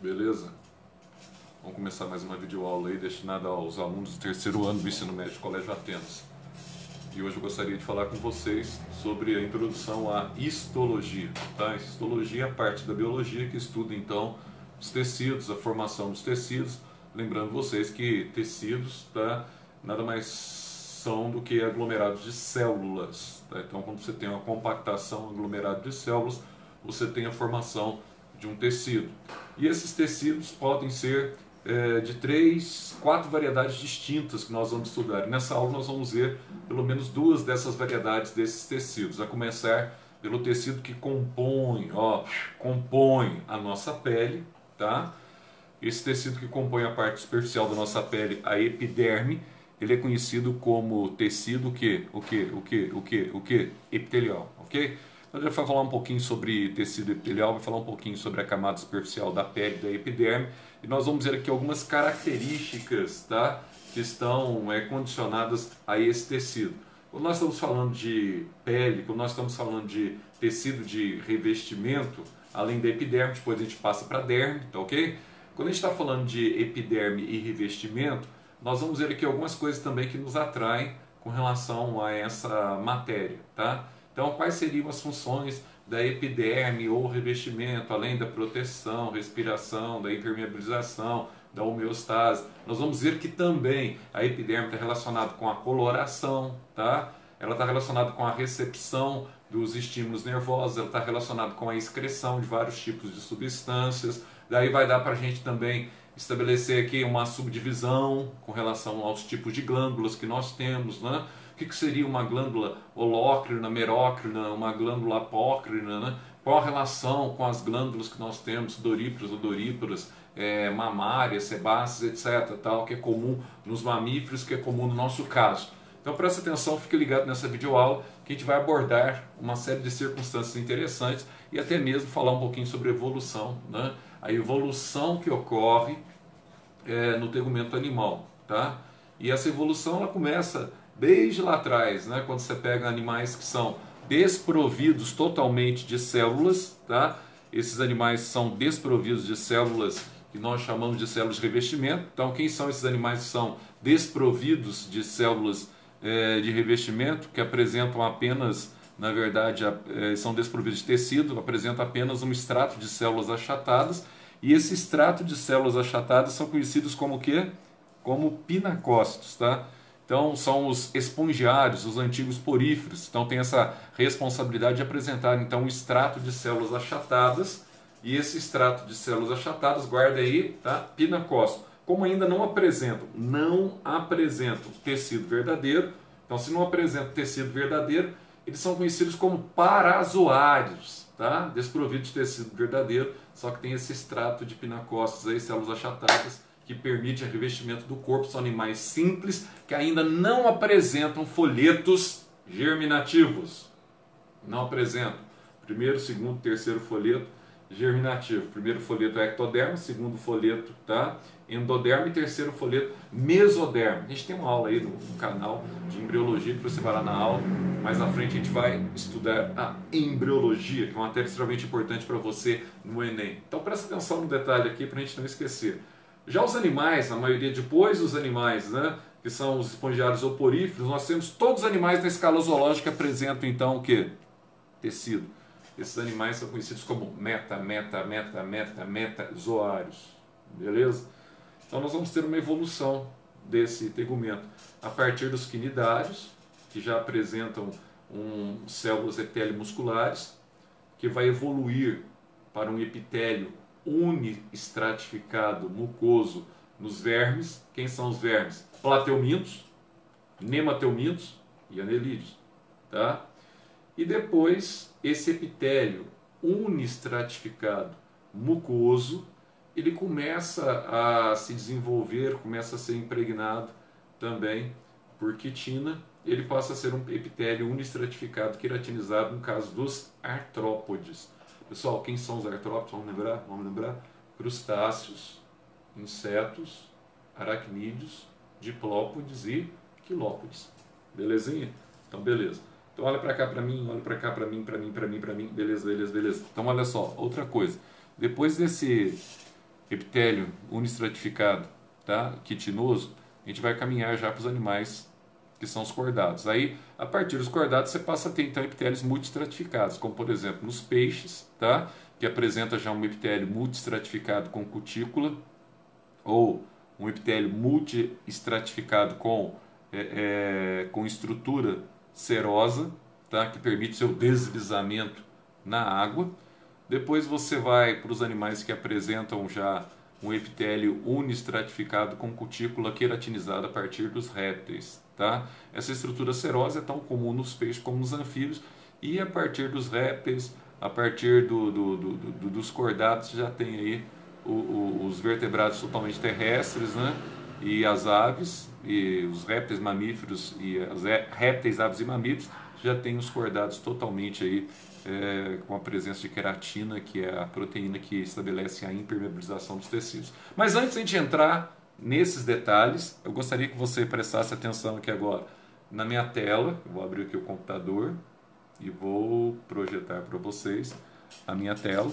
Beleza? Vamos começar mais uma videoaula aí destinada aos alunos do terceiro ano do ensino médio Colégio Atenas. E hoje eu gostaria de falar com vocês sobre a introdução à histologia. Tá? A histologia é a parte da biologia que estuda então os tecidos, a formação dos tecidos. Lembrando vocês que tecidos tá? nada mais são do que aglomerados de células. Tá? Então, quando você tem uma compactação aglomerado de células, você tem a formação de um tecido. E esses tecidos podem ser é, de três, quatro variedades distintas que nós vamos estudar. E nessa aula nós vamos ver pelo menos duas dessas variedades desses tecidos, a começar pelo tecido que compõe, ó, compõe a nossa pele, tá? Esse tecido que compõe a parte superficial da nossa pele, a epiderme, ele é conhecido como tecido o que, o que, o que, o que, o que, epitelial, ok? Então, gente vai falar um pouquinho sobre tecido epitelial, vai falar um pouquinho sobre a camada superficial da pele, da epiderme, e nós vamos ver aqui algumas características tá, que estão é, condicionadas a esse tecido. Quando nós estamos falando de pele, quando nós estamos falando de tecido de revestimento, além da epiderme, depois a gente passa para a derme, tá ok? Quando a gente está falando de epiderme e revestimento, nós vamos ver aqui algumas coisas também que nos atraem com relação a essa matéria, tá? Então, quais seriam as funções da epiderme ou revestimento, além da proteção, respiração, da impermeabilização, da homeostase? Nós vamos ver que também a epiderme está relacionada com a coloração, tá? Ela está relacionada com a recepção dos estímulos nervosos, ela está relacionada com a excreção de vários tipos de substâncias. Daí vai dar para a gente também estabelecer aqui uma subdivisão com relação aos tipos de glândulas que nós temos, né? que, que seria uma glândula holócrina, merócrina, uma glândula apócrina, né? qual a relação com as glândulas que nós temos, doríparas, odoríparas, é, mamárias, sebáceas, etc., tal, que é comum nos mamíferos, que é comum no nosso caso. Então preste atenção, fique ligado nessa videoaula que a gente vai abordar uma série de circunstâncias interessantes e até mesmo falar um pouquinho sobre evolução, né? a evolução que ocorre é, no tegumento animal. Tá? E essa evolução ela começa desde lá atrás, né, quando você pega animais que são desprovidos totalmente de células, tá? Esses animais são desprovidos de células que nós chamamos de células de revestimento. Então, quem são esses animais que são desprovidos de células é, de revestimento, que apresentam apenas, na verdade, é, são desprovidos de tecido, apresentam apenas um extrato de células achatadas. E esse extrato de células achatadas são conhecidos como o quê? Como pinacócitos, tá? Então, são os espongiários, os antigos poríferos. Então, tem essa responsabilidade de apresentar então um extrato de células achatadas. E esse extrato de células achatadas, guarda aí, tá? Pinacócito. Como ainda não apresentam, não apresentam tecido verdadeiro. Então, se não apresentam tecido verdadeiro, eles são conhecidos como parazoários, tá? Desprovidos de tecido verdadeiro, só que tem esse extrato de pinacócitos aí, células achatadas que permite o revestimento do corpo. São animais simples que ainda não apresentam folhetos germinativos. Não apresentam. Primeiro, segundo, terceiro folheto germinativo. Primeiro folheto é ectoderma, segundo folheto tá? endoderma e terceiro folheto mesoderma. A gente tem uma aula aí no, no canal de embriologia que você vai lá na aula. Mais na frente a gente vai estudar a embriologia, que é uma matéria extremamente importante para você no Enem. Então presta atenção no detalhe aqui para a gente não esquecer. Já os animais, a maioria depois os animais, né, que são os espongiários oporíferos, nós temos todos os animais da escala zoológica apresentam então o que? Tecido. Esses animais são conhecidos como meta, meta, meta, meta, meta zoários. Beleza? Então nós vamos ter uma evolução desse tegumento a partir dos quinidários, que já apresentam um, células epitélio musculares, que vai evoluir para um epitélio uniestratificado mucoso nos vermes. Quem são os vermes? Plateumintos, nemateumintos e anelídeos. Tá? E depois, esse epitélio unistratificado mucoso, ele começa a se desenvolver, começa a ser impregnado também por quitina. Ele passa a ser um epitélio unistratificado queratinizado no caso dos artrópodes. Pessoal, quem são os artrópodes? Vamos lembrar? Vamos lembrar? Crustáceos, insetos, aracnídeos, diplópodes e quilópodes. Belezinha? Então, beleza. Então, olha para cá para mim, olha para cá para mim, para mim, para mim, para mim. Beleza, beleza, beleza. Então, olha só, outra coisa. Depois desse epitélio unistratificado, tá? Quitinoso, a gente vai caminhar já para os animais que são os cordados. Aí, a partir dos cordados, você passa a ter então epitélios multistratificados, como por exemplo nos peixes, tá? que apresenta já um epitélio multistratificado com cutícula, ou um epitélio multistratificado com, é, é, com estrutura serosa, tá? que permite seu deslizamento na água. Depois você vai para os animais que apresentam já um epitélio unistratificado com cutícula queratinizada a partir dos répteis. Tá? Essa estrutura serosa é tão comum nos peixes como nos anfíbios e a partir dos répteis, a partir do, do, do, dos cordados já tem aí o, o, os vertebrados totalmente terrestres, né? E as aves, e os répteis mamíferos e as répteis, aves e mamíferos já tem os cordados totalmente aí é, com a presença de queratina, que é a proteína que estabelece a impermeabilização dos tecidos. Mas antes de a gente entrar nesses detalhes, eu gostaria que você prestasse atenção aqui agora na minha tela. Eu vou abrir aqui o computador e vou projetar para vocês a minha tela.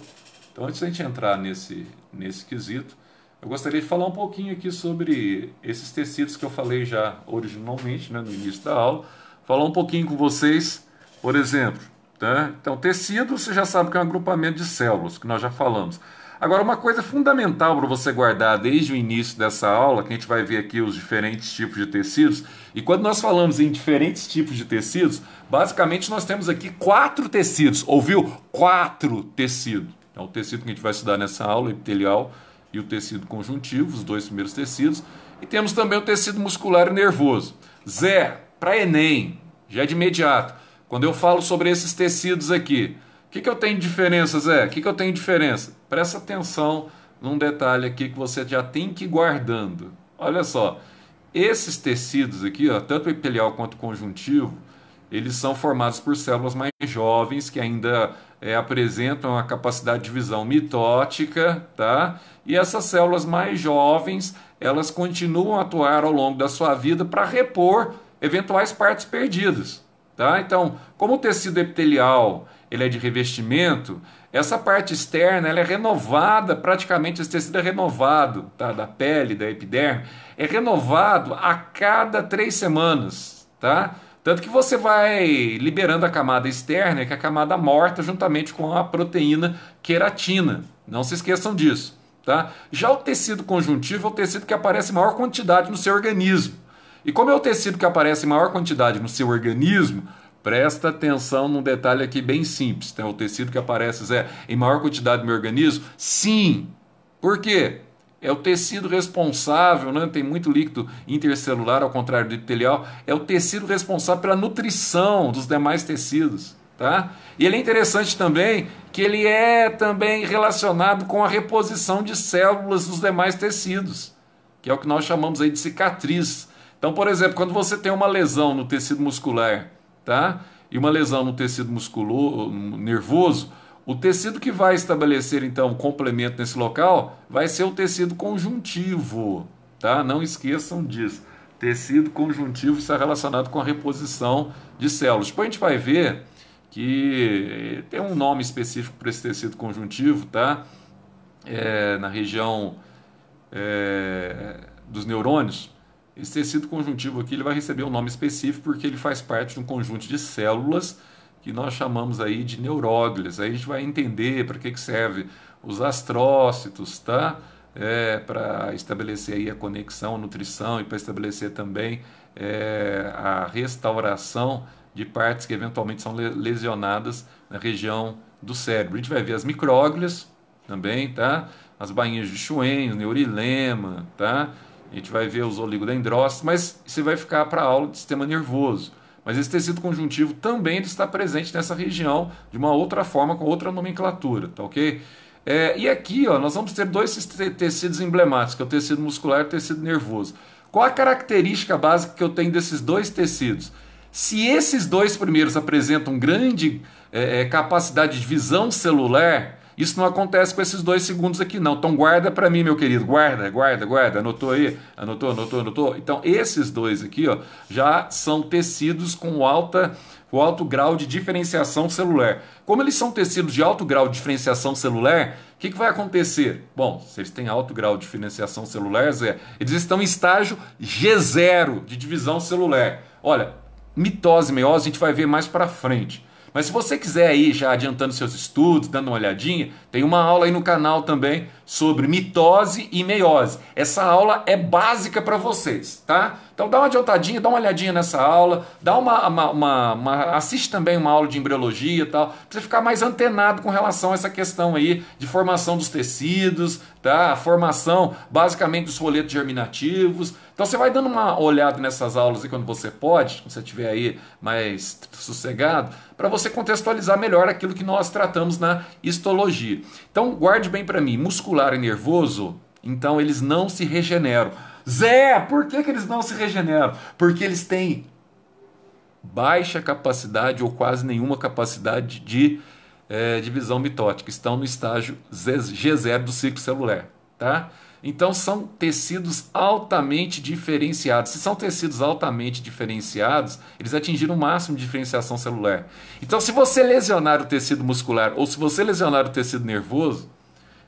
Então, antes de a gente entrar nesse, nesse quesito, eu gostaria de falar um pouquinho aqui sobre esses tecidos que eu falei já originalmente né, no início da aula. Falar um pouquinho com vocês, por exemplo, Tá? Então, tecido, você já sabe que é um agrupamento de células, que nós já falamos. Agora, uma coisa fundamental para você guardar desde o início dessa aula, que a gente vai ver aqui os diferentes tipos de tecidos, e quando nós falamos em diferentes tipos de tecidos, basicamente nós temos aqui quatro tecidos, ouviu? Quatro tecidos. Então, o tecido que a gente vai estudar nessa aula, epitelial e o tecido conjuntivo, os dois primeiros tecidos, e temos também o tecido muscular e nervoso. Zé, para Enem, já é de imediato. Quando eu falo sobre esses tecidos aqui, o que, que eu tenho de diferença, Zé? O que, que eu tenho de diferença? Presta atenção num detalhe aqui que você já tem que ir guardando. Olha só, esses tecidos aqui, ó, tanto o epitelial quanto o conjuntivo, eles são formados por células mais jovens que ainda é, apresentam a capacidade de visão mitótica, tá? E essas células mais jovens, elas continuam a atuar ao longo da sua vida para repor eventuais partes perdidas. Tá? Então, como o tecido epitelial ele é de revestimento, essa parte externa ela é renovada, praticamente esse tecido é renovado tá? da pele, da epiderme, é renovado a cada três semanas. Tá? Tanto que você vai liberando a camada externa, que é a camada morta, juntamente com a proteína queratina. Não se esqueçam disso. Tá? Já o tecido conjuntivo é o tecido que aparece em maior quantidade no seu organismo. E como é o tecido que aparece em maior quantidade no seu organismo, presta atenção num detalhe aqui bem simples. Então, o tecido que aparece Zé, em maior quantidade no meu organismo? Sim. Por quê? É o tecido responsável, né? tem muito líquido intercelular, ao contrário do epitelial, é o tecido responsável pela nutrição dos demais tecidos. Tá? E ele é interessante também que ele é também relacionado com a reposição de células dos demais tecidos, que é o que nós chamamos aí de cicatriz. Então, por exemplo, quando você tem uma lesão no tecido muscular, tá? E uma lesão no tecido musculoso, nervoso, o tecido que vai estabelecer então o complemento nesse local vai ser o tecido conjuntivo, tá? Não esqueçam disso. Tecido conjuntivo está relacionado com a reposição de células. Depois a gente vai ver que eh, tem um nome específico para esse tecido conjuntivo, tá? É, na região é, dos neurônios, esse tecido conjuntivo aqui ele vai receber um nome específico porque ele faz parte de um conjunto de células que nós chamamos aí de neuróglias. Aí a gente vai entender para que, que serve os astrócitos, tá? É, para estabelecer aí a conexão, a nutrição e para estabelecer também é, a restauração de partes que eventualmente são lesionadas na região do cérebro. A gente vai ver as micróglias também, tá? As bainhas de Schwen, o neurilema, tá? a gente vai ver os oligodendrócitos, mas você vai ficar para a aula de sistema nervoso. Mas esse tecido conjuntivo também está presente nessa região de uma outra forma, com outra nomenclatura, tá ok? É, e aqui ó, nós vamos ter dois tecidos emblemáticos, que é o tecido muscular e o tecido nervoso. Qual a característica básica que eu tenho desses dois tecidos? Se esses dois primeiros apresentam grande é, é capacidade de visão celular, isso não acontece com esses dois segundos aqui, não. Então guarda para mim, meu querido. Guarda, guarda, guarda. Anotou aí? Anotou, anotou, anotou. Então esses dois aqui, ó, já são tecidos com alta o alto grau de diferenciação celular. Como eles são tecidos de alto grau de diferenciação celular, o que, que, vai acontecer? Bom, se eles têm alto grau de diferenciação celular, Zé, eles estão em estágio G0 de divisão celular. Olha, mitose e meiose a gente vai ver mais para frente. Mas se você quiser ir já adiantando seus estudos, dando uma olhadinha, tem uma aula aí no canal também sobre mitose e meiose. Essa aula é básica para vocês, tá? Então dá uma adiantadinha, dá uma olhadinha nessa aula, dá uma, uma, uma, uma assiste também uma aula de embriologia e tal, para você ficar mais antenado com relação a essa questão aí de formação dos tecidos, tá? A formação basicamente dos roletos germinativos. Então você vai dando uma olhada nessas aulas aí quando você pode, quando você estiver aí mais sossegado, para você contextualizar melhor aquilo que nós tratamos na histologia. Então guarde bem para mim, muscular muscular e nervoso, então eles não se regeneram. Zé, por que, que eles não se regeneram? Porque eles têm baixa capacidade ou quase nenhuma capacidade de é, divisão mitótica. Estão no estágio G0 do ciclo celular. Tá? Então são tecidos altamente diferenciados. Se são tecidos altamente diferenciados, eles atingiram o máximo de diferenciação celular. Então, se você lesionar o tecido muscular ou se você lesionar o tecido nervoso,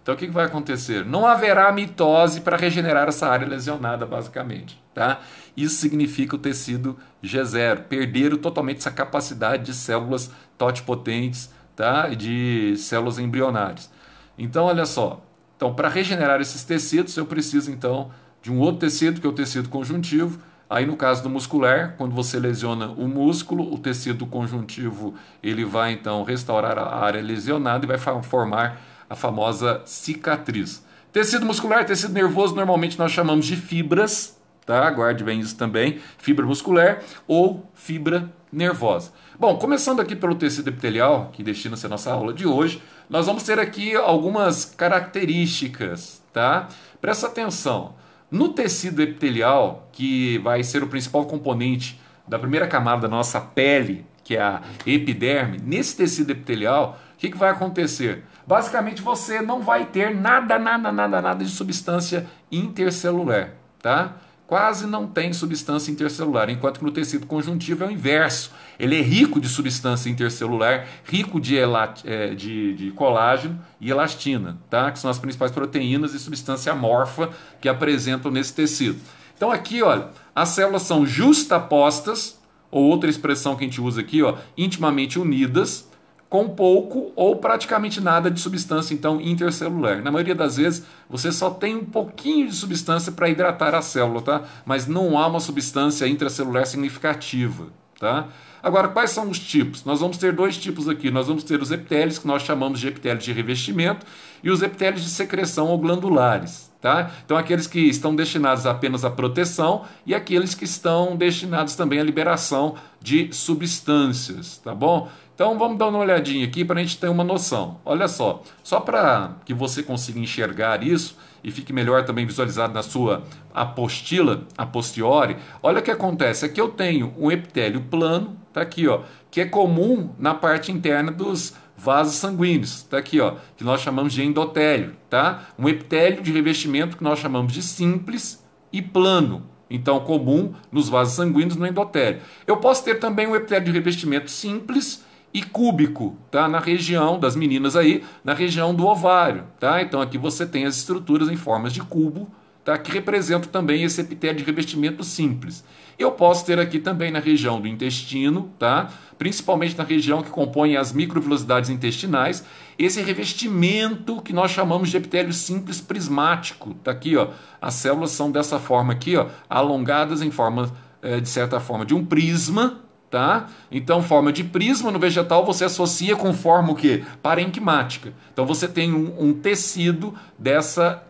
então o que vai acontecer? Não haverá mitose para regenerar essa área lesionada, basicamente. Tá? Isso significa o tecido G0. Perderam totalmente essa capacidade de células totipotentes, tá? de células embrionárias. Então, olha só. Então, para regenerar esses tecidos, eu preciso então de um outro tecido, que é o tecido conjuntivo. Aí no caso do muscular, quando você lesiona o músculo, o tecido conjuntivo ele vai então restaurar a área lesionada e vai formar a famosa cicatriz. Tecido muscular, tecido nervoso, normalmente nós chamamos de fibras, tá? Guarde bem isso também, fibra muscular ou fibra nervosa. Bom, começando aqui pelo tecido epitelial, que destina-se a nossa aula de hoje, nós vamos ter aqui algumas características, tá? Presta atenção. No tecido epitelial, que vai ser o principal componente da primeira camada da nossa pele, que é a epiderme, nesse tecido epitelial, o que, que vai acontecer? Basicamente você não vai ter nada, nada, nada, nada de substância intercelular, tá? Quase não tem substância intercelular, enquanto que no tecido conjuntivo é o inverso. Ele é rico de substância intercelular, rico de, é, de, de colágeno e elastina, tá? que são as principais proteínas e substância amorfa que apresentam nesse tecido. Então aqui, olha, as células são justapostas, ou outra expressão que a gente usa aqui, ó, intimamente unidas, com pouco ou praticamente nada de substância então intercelular. Na maioria das vezes, você só tem um pouquinho de substância para hidratar a célula, tá? Mas não há uma substância intracelular significativa, tá? Agora, quais são os tipos? Nós vamos ter dois tipos aqui. Nós vamos ter os epitélios, que nós chamamos de epitélios de revestimento, e os epitélios de secreção ou glandulares. Tá? Então, aqueles que estão destinados apenas à proteção e aqueles que estão destinados também à liberação de substâncias, tá bom? Então vamos dar uma olhadinha aqui para a gente ter uma noção. Olha só, só para que você consiga enxergar isso e fique melhor também visualizado na sua apostila, a posteriori, olha o que acontece. Aqui eu tenho um epitélio plano, tá aqui, ó, que é comum na parte interna dos vasos sanguíneos, tá aqui, ó, que nós chamamos de endotélio, tá? Um epitélio de revestimento que nós chamamos de simples e plano, então comum nos vasos sanguíneos no endotélio. Eu posso ter também um epitélio de revestimento simples e cúbico, tá? Na região das meninas aí, na região do ovário, tá? Então aqui você tem as estruturas em formas de cubo, tá? Que representam também esse epitélio de revestimento simples. Eu posso ter aqui também na região do intestino, tá? Principalmente na região que compõe as microvelocidades intestinais, esse revestimento que nós chamamos de epitélio simples prismático. Tá aqui, ó. As células são dessa forma aqui, ó, alongadas em forma eh, de certa forma de um prisma, Tá? Então, forma de prisma no vegetal você associa com forma o quê? Parenquimática. Então, você tem um, um tecido dessa,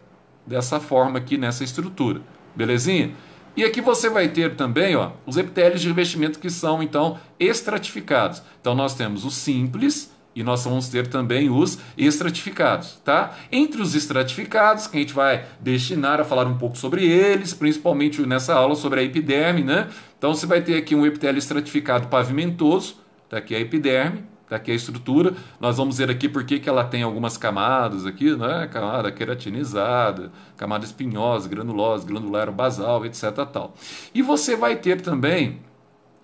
dessa forma aqui, nessa estrutura. Belezinha? E aqui você vai ter também ó, os epitélios de revestimento que são, então, estratificados. Então, nós temos os simples e nós vamos ter também os estratificados, tá? Entre os estratificados, que a gente vai destinar a falar um pouco sobre eles, principalmente nessa aula sobre a epiderme, né? Então você vai ter aqui um epitélio estratificado pavimentoso, tá aqui a epiderme, tá aqui a estrutura. Nós vamos ver aqui por que ela tem algumas camadas aqui, né? Camada queratinizada, camada espinhosa, granulosa, granular basal, etc. Tal. E você vai ter também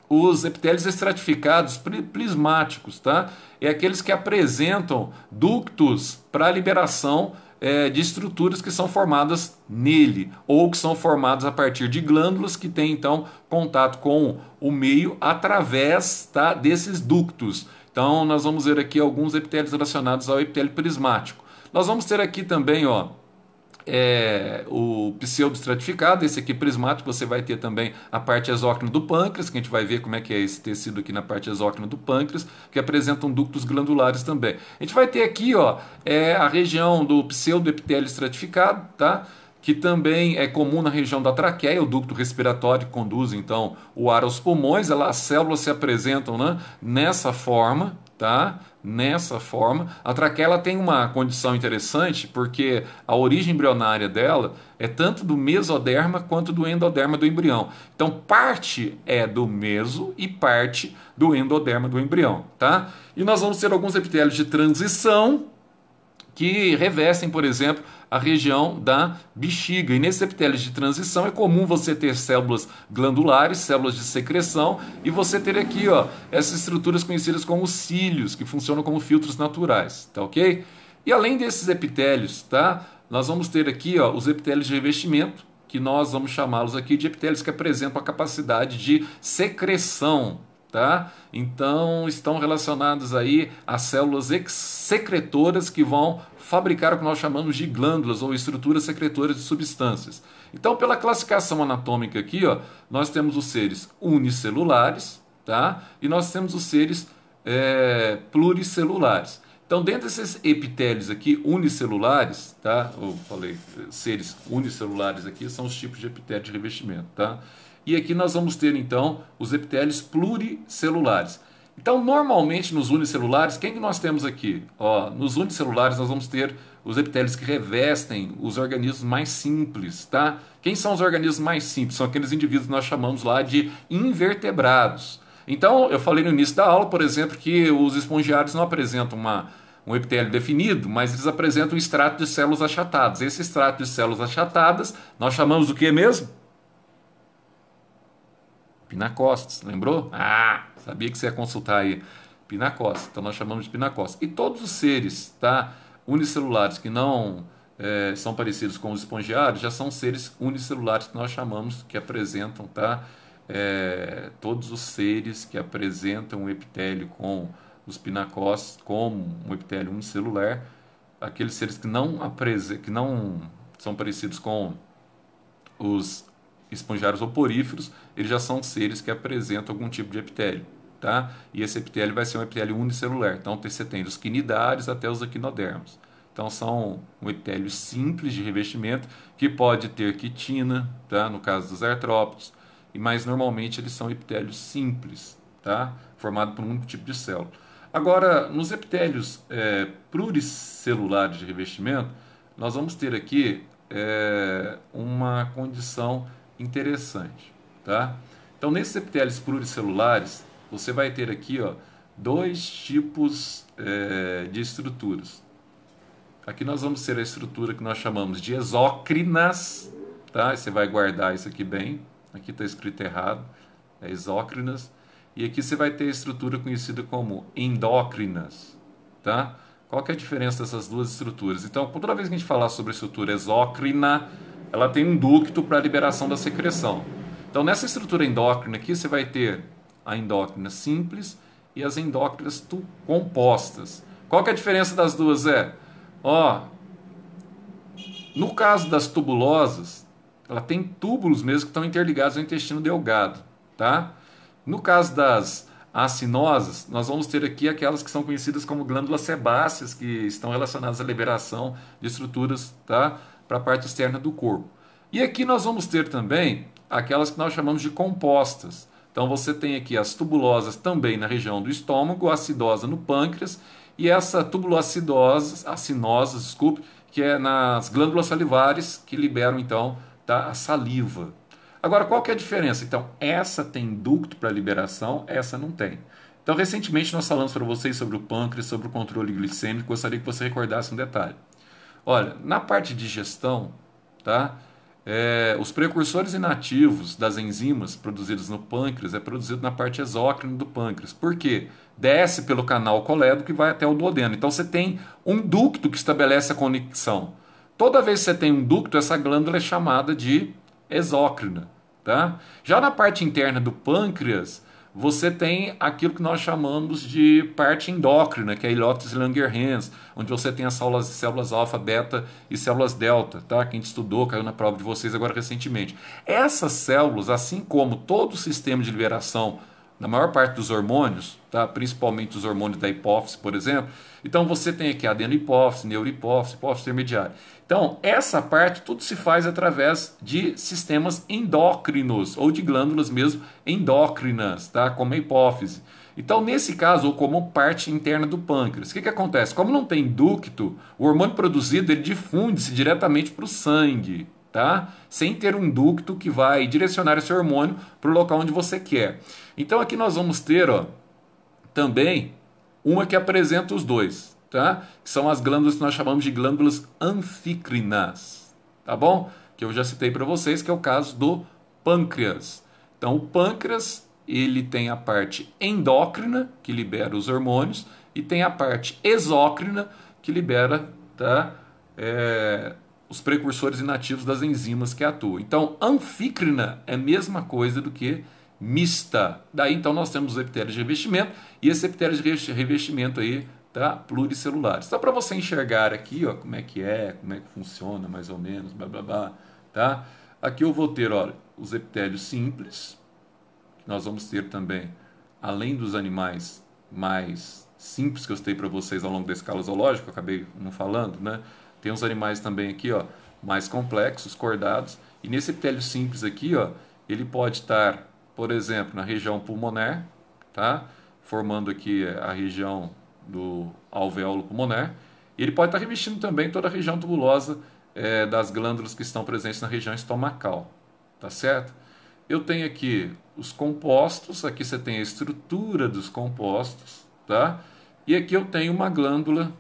os epitélios estratificados prismáticos, tá? É aqueles que apresentam ductos para liberação é, de estruturas que são formadas nele ou que são formadas a partir de glândulas que têm então contato com o meio através tá, desses ductos. Então nós vamos ver aqui alguns epitélios relacionados ao epitélio prismático. Nós vamos ter aqui também, ó, é, o pseudo-estratificado, esse aqui prismático, você vai ter também a parte exócrina do pâncreas, que a gente vai ver como é que é esse tecido aqui na parte exócrina do pâncreas, que apresentam ductos glandulares também. A gente vai ter aqui ó, é a região do pseudo-epitélio estratificado, tá? que também é comum na região da traqueia, o ducto respiratório que conduz então o ar aos pulmões, ela, as células se apresentam né, nessa forma, tá? nessa forma. A traqueia tem uma condição interessante porque a origem embrionária dela é tanto do mesoderma quanto do endoderma do embrião. Então parte é do meso e parte do endoderma do embrião, tá? E nós vamos ter alguns epitélios de transição que revestem, por exemplo, a região da bexiga. E nesses epitélios de transição é comum você ter células glandulares, células de secreção, e você ter aqui ó, essas estruturas conhecidas como cílios, que funcionam como filtros naturais, tá ok? E além desses epitélios, tá? Nós vamos ter aqui ó, os epitélios de revestimento, que nós vamos chamá-los aqui de epitélios que apresentam a capacidade de secreção, tá? Então estão relacionados aí às células secretoras que vão fabricar o que nós chamamos de glândulas ou estruturas secretoras de substâncias. Então, pela classificação anatômica aqui, ó, nós temos os seres unicelulares, tá? E nós temos os seres é, pluricelulares. Então, dentro desses epitélios aqui unicelulares, tá? Eu falei eh, seres unicelulares aqui são os tipos de epitélio de revestimento, tá? E aqui nós vamos ter então os epitélios pluricelulares. Então, normalmente nos unicelulares, quem que nós temos aqui? Ó, nos unicelulares nós vamos ter os epitélios que revestem os organismos mais simples, tá? Quem são os organismos mais simples? São aqueles indivíduos que nós chamamos lá de invertebrados. Então, eu falei no início da aula, por exemplo, que os espongiários não apresentam uma, um epitélio definido, mas eles apresentam um extrato de células achatadas. Esse extrato de células achatadas, nós chamamos o que mesmo? Pinacostes, lembrou? Ah, sabia que você ia consultar aí. Pinacostes, então nós chamamos de pinacostes. E todos os seres tá, unicelulares que não é, são parecidos com os espongiários já são seres unicelulares que nós chamamos, que apresentam, tá? É, todos os seres que apresentam um epitélio com os pinacostes como um epitélio unicelular, aqueles seres que não, que não são parecidos com os ou poríferos, eles já são seres que apresentam algum tipo de epitélio. Tá? E esse epitélio vai ser um epitélio unicelular. Então você tem dos quinidários até os equinodermos. Então são um epitélio simples de revestimento que pode ter quitina, tá? No caso dos artrópodes, e mas normalmente eles são epitélios simples, tá? Formado por um único tipo de célula. Agora, nos epitélios é, pluricelulares de revestimento, nós vamos ter aqui é, uma condição interessante, tá? Então, nesses epitélios pluricelulares, você vai ter aqui ó, dois tipos é, de estruturas. Aqui nós vamos ter a estrutura que nós chamamos de exócrinas, tá? Você vai guardar isso aqui bem. Aqui está escrito errado, é exócrinas. E aqui você vai ter a estrutura conhecida como endócrinas, tá? Qual que é a diferença dessas duas estruturas? Então, toda vez que a gente falar sobre estrutura exócrina, ela tem um ducto para liberação da secreção. Então, nessa estrutura endócrina aqui, você vai ter a endócrina simples e as endócrinas compostas. Qual que é a diferença das duas? É, ó, no caso das tubulosas, ela tem túbulos mesmo que estão interligados ao intestino delgado, tá? No caso das acinosas, nós vamos ter aqui aquelas que são conhecidas como glândulas sebáceas, que estão relacionadas à liberação de estruturas, tá? para a parte externa do corpo. E aqui nós vamos ter também aquelas que nós chamamos de compostas. Então você tem aqui as tubulosas também na região do estômago, a acidosa no pâncreas e essa tubuloacidose, acinosa, desculpe, que é nas glândulas salivares que liberam então tá, a saliva. Agora, qual que é a diferença? Então, essa tem ducto para liberação, essa não tem. Então, recentemente nós falamos para vocês sobre o pâncreas, sobre o controle glicêmico. Gostaria que você recordasse um detalhe. Olha, na parte de gestão, tá? É, os precursores inativos das enzimas produzidos no pâncreas é produzido na parte exócrina do pâncreas. Por quê? Desce pelo canal colédoco e vai até o duodeno. Então você tem um ducto que estabelece a conexão. Toda vez que você tem um ducto, essa glândula é chamada de exócrina. Tá? Já na parte interna do pâncreas, você tem aquilo que nós chamamos de parte endócrina, que é Iliotis Langerhans, onde você tem as células, células alfa, beta e células delta, tá? Quem estudou, caiu na prova de vocês agora recentemente. Essas células, assim como todo o sistema de liberação na maior parte dos hormônios, tá? principalmente os hormônios da hipófise, por exemplo. Então você tem aqui adenohipófise, neurohipófise, hipófise intermediária. Então, essa parte tudo se faz através de sistemas endócrinos ou de glândulas mesmo endócrinas, tá? como a hipófise. Então, nesse caso, ou como parte interna do pâncreas, o que, que acontece? Como não tem ducto, o hormônio produzido ele difunde-se diretamente para o sangue tá? Sem ter um ducto que vai direcionar esse hormônio para o local onde você quer. Então aqui nós vamos ter, ó, também uma que apresenta os dois, tá? Que são as glândulas que nós chamamos de glândulas anficrinas, tá bom? Que eu já citei para vocês, que é o caso do pâncreas. Então o pâncreas, ele tem a parte endócrina, que libera os hormônios, e tem a parte exócrina, que libera, tá? É, os precursores inativos das enzimas que atuam. Então, anfícrina é a mesma coisa do que mista. Daí, então, nós temos os epitélios de revestimento e esse epitélio de revestimento aí, tá? Pluricelulares. Só para você enxergar aqui, ó, como é que é, como é que funciona, mais ou menos, blá, blá, blá, tá? Aqui eu vou ter, olha, os epitélios simples, nós vamos ter também, além dos animais mais simples que eu citei para vocês ao longo da escala zoológica, acabei não falando, né? Tem uns animais também aqui, ó, mais complexos, cordados. E nesse epitélio simples aqui, ó, ele pode estar, por exemplo, na região pulmonar, tá? Formando aqui a região do alvéolo pulmonar. E ele pode estar revestindo também toda a região tubulosa é, das glândulas que estão presentes na região estomacal, tá certo? Eu tenho aqui os compostos, aqui você tem a estrutura dos compostos, tá? E aqui eu tenho uma glândula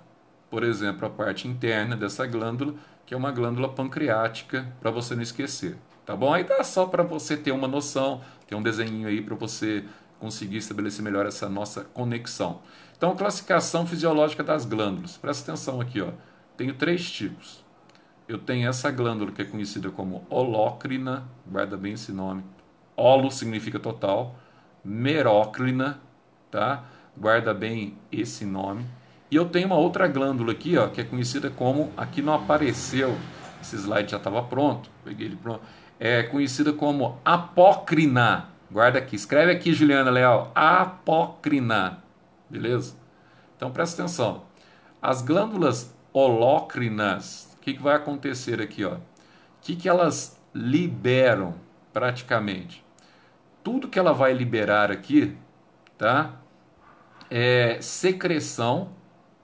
por exemplo, a parte interna dessa glândula, que é uma glândula pancreática, para você não esquecer. Tá bom? Aí tá só para você ter uma noção, ter um desenho aí para você conseguir estabelecer melhor essa nossa conexão. Então, classificação fisiológica das glândulas. Presta atenção aqui, ó. Tenho três tipos. Eu tenho essa glândula que é conhecida como holócrina, guarda bem esse nome. Holo significa total, merócrina, tá? Guarda bem esse nome e eu tenho uma outra glândula aqui, ó, que é conhecida como, aqui não apareceu, esse slide já estava pronto, peguei ele pronto, é conhecida como apócrina. Guarda aqui, escreve aqui, Juliana Leal, apócrina, beleza? Então presta atenção. As glândulas holócrinas o que, que vai acontecer aqui, ó? O que, que elas liberam praticamente? Tudo que ela vai liberar aqui, tá? É secreção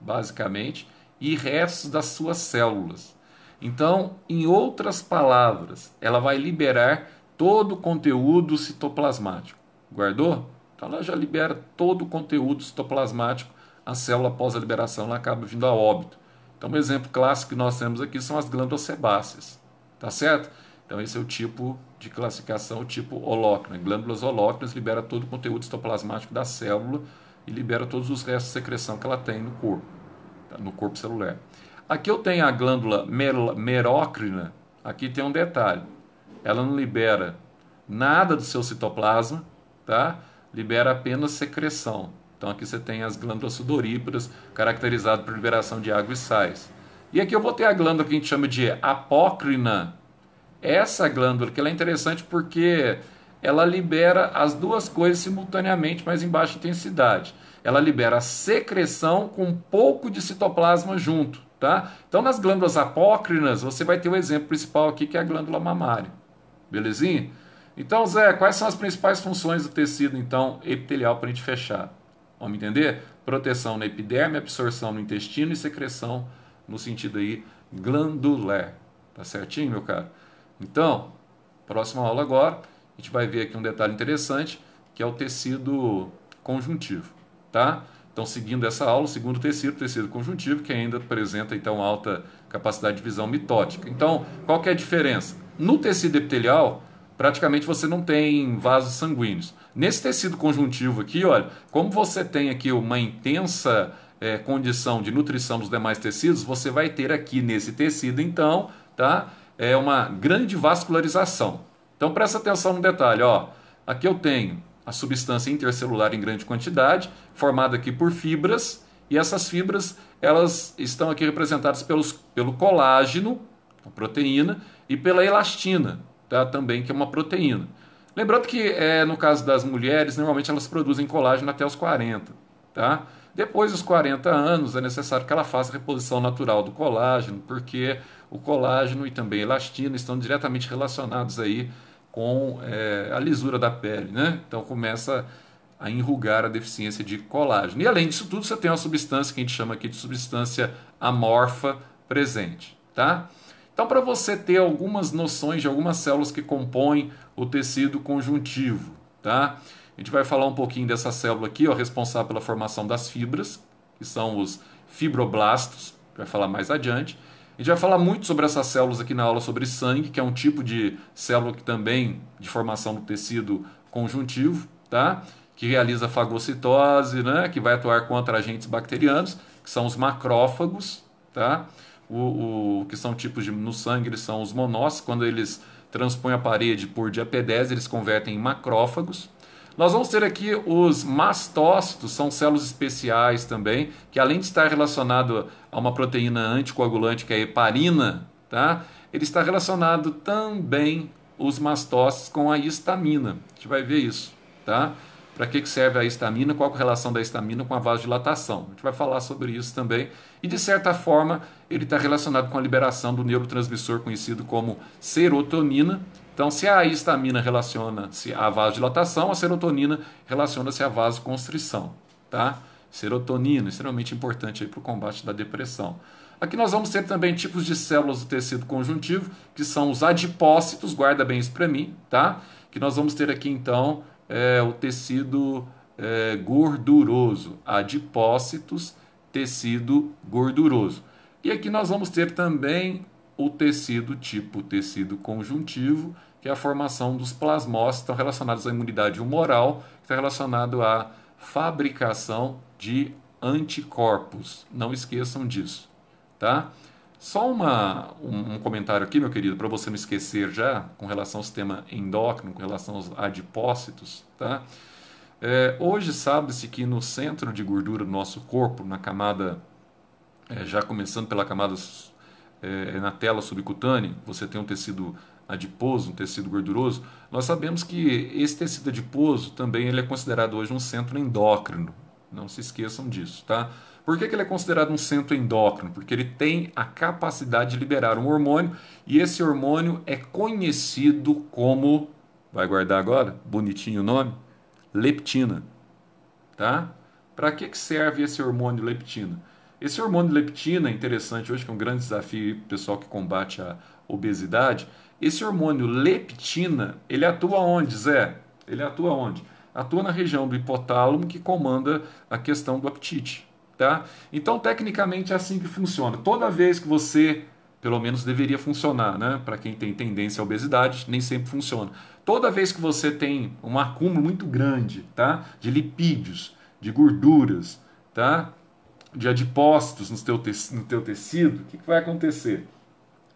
basicamente, e restos das suas células. Então, em outras palavras, ela vai liberar todo o conteúdo citoplasmático. Guardou? Então ela já libera todo o conteúdo citoplasmático. A célula, após a liberação, ela acaba vindo a óbito. Então, um exemplo clássico que nós temos aqui são as glândulas sebáceas. Tá certo? Então, esse é o tipo de classificação, o tipo holócrina. Glândulas holócrinas libera todo o conteúdo citoplasmático da célula e libera todos os restos de secreção que ela tem no corpo, tá? no corpo celular. Aqui eu tenho a glândula merócrina, aqui tem um detalhe. Ela não libera nada do seu citoplasma, tá? libera apenas secreção. Então aqui você tem as glândulas sudoríparas, caracterizadas por liberação de água e sais. E aqui eu vou ter a glândula que a gente chama de apócrina. Essa glândula que ela é interessante porque ela libera as duas coisas simultaneamente, mas em baixa intensidade. Ela libera secreção com um pouco de citoplasma junto, tá? Então, nas glândulas apócrinas, você vai ter o exemplo principal aqui, que é a glândula mamária. Belezinha? Então, Zé, quais são as principais funções do tecido, então, epitelial para a gente fechar? Vamos entender? Proteção na epiderme, absorção no intestino e secreção no sentido aí glandular. Tá certinho, meu caro? Então, próxima aula agora a gente vai ver aqui um detalhe interessante, que é o tecido conjuntivo, tá? Então, seguindo essa aula, o segundo tecido, tecido conjuntivo, que ainda apresenta então alta capacidade de visão mitótica. Então, qual que é a diferença? No tecido epitelial, praticamente você não tem vasos sanguíneos. Nesse tecido conjuntivo aqui, olha, como você tem aqui uma intensa é, condição de nutrição dos demais tecidos, você vai ter aqui nesse tecido, então, tá? É uma grande vascularização. Então presta atenção no detalhe, ó. Aqui eu tenho a substância intercelular em grande quantidade, formada aqui por fibras, e essas fibras, elas estão aqui representadas pelos, pelo colágeno, a proteína, e pela elastina, tá? também que é uma proteína. Lembrando que é, no caso das mulheres, normalmente elas produzem colágeno até os 40, tá? Depois dos 40 anos, é necessário que ela faça a reposição natural do colágeno, porque o colágeno e também a elastina estão diretamente relacionados aí com é, a lisura da pele, né? Então começa a enrugar a deficiência de colágeno. E além disso tudo, você tem uma substância que a gente chama aqui de substância amorfa presente, tá? Então, para você ter algumas noções de algumas células que compõem o tecido conjuntivo, tá? A gente vai falar um pouquinho dessa célula aqui, ó, responsável pela formação das fibras, que são os fibroblastos, vai falar mais adiante. A gente vai falar muito sobre essas células aqui na aula sobre sangue, que é um tipo de célula que também de formação do tecido conjuntivo, tá? Que realiza fagocitose, né? Que vai atuar contra agentes bacterianos, que são os macrófagos, tá? O, o que são tipos de no sangue, eles são os monócitos, quando eles transpõem a parede por diapedese, eles convertem em macrófagos. Nós vamos ter aqui os mastócitos, são células especiais também, que além de estar relacionado a uma proteína anticoagulante que é a heparina, tá? ele está relacionado também os mastócitos com a histamina. A gente vai ver isso, tá? Para que, que serve a histamina? Qual é a relação da histamina com a vasodilatação? A gente vai falar sobre isso também. E de certa forma, ele está relacionado com a liberação do neurotransmissor conhecido como serotonina, então, se a histamina relaciona-se à vasodilatação, a serotonina relaciona-se à vasoconstrição, tá? Serotonina, extremamente importante para o combate da depressão. Aqui nós vamos ter também tipos de células do tecido conjuntivo, que são os adipócitos, guarda bem isso para mim, tá? Que nós vamos ter aqui então é, o tecido é, gorduroso, adipócitos, tecido gorduroso. E aqui nós vamos ter também o tecido tipo tecido conjuntivo, que é a formação dos plasmócitos, estão relacionados à imunidade humoral, que está relacionado à fabricação de anticorpos. Não esqueçam disso, tá? Só uma, um, um comentário aqui, meu querido, para você não esquecer já, com relação ao sistema endócrino, com relação aos adipócitos, tá? É, hoje sabe-se que no centro de gordura do nosso corpo, na camada, é, já começando pela camada é, na tela subcutânea, você tem um tecido adiposo, um tecido gorduroso, nós sabemos que esse tecido adiposo também ele é considerado hoje um centro endócrino. Não se esqueçam disso, tá? Por que, que ele é considerado um centro endócrino? Porque ele tem a capacidade de liberar um hormônio e esse hormônio é conhecido como, vai guardar agora, bonitinho o nome, leptina, tá? Para que, que serve esse hormônio leptina? Esse hormônio leptina é interessante hoje, que é um grande desafio pessoal que combate a obesidade, esse hormônio leptina, ele atua onde, Zé? Ele atua onde? Atua na região do hipotálamo que comanda a questão do apetite, tá? Então, tecnicamente é assim que funciona. Toda vez que você, pelo menos deveria funcionar, né? Para quem tem tendência à obesidade, nem sempre funciona. Toda vez que você tem um acúmulo muito grande, tá? De lipídios, de gorduras, tá? de adipócitos no teu, no teu tecido, o que, que vai acontecer?